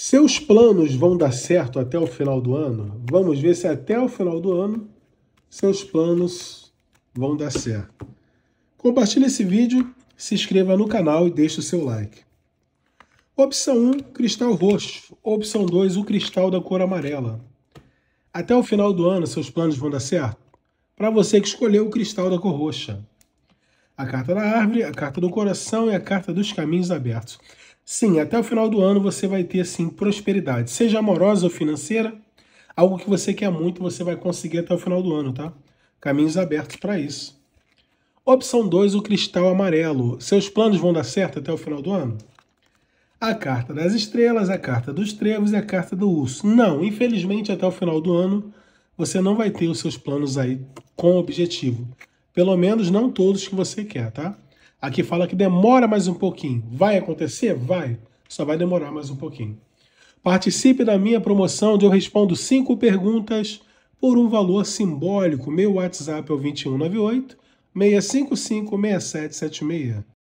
Seus planos vão dar certo até o final do ano? Vamos ver se até o final do ano seus planos vão dar certo. Compartilhe esse vídeo, se inscreva no canal e deixe o seu like. Opção 1, cristal roxo. Opção 2, o cristal da cor amarela. Até o final do ano seus planos vão dar certo? Para você que escolheu o cristal da cor roxa. A carta da árvore, a carta do coração e a carta dos caminhos abertos. Sim, até o final do ano você vai ter sim prosperidade, seja amorosa ou financeira, algo que você quer muito, você vai conseguir até o final do ano, tá? Caminhos abertos para isso. Opção 2, o cristal amarelo. Seus planos vão dar certo até o final do ano? A carta das estrelas, a carta dos trevos e a carta do urso. Não, infelizmente até o final do ano você não vai ter os seus planos aí com objetivo. Pelo menos não todos que você quer, tá? Aqui fala que demora mais um pouquinho. Vai acontecer? Vai. Só vai demorar mais um pouquinho. Participe da minha promoção onde eu respondo cinco perguntas por um valor simbólico. Meu WhatsApp é o 2198 655 6776.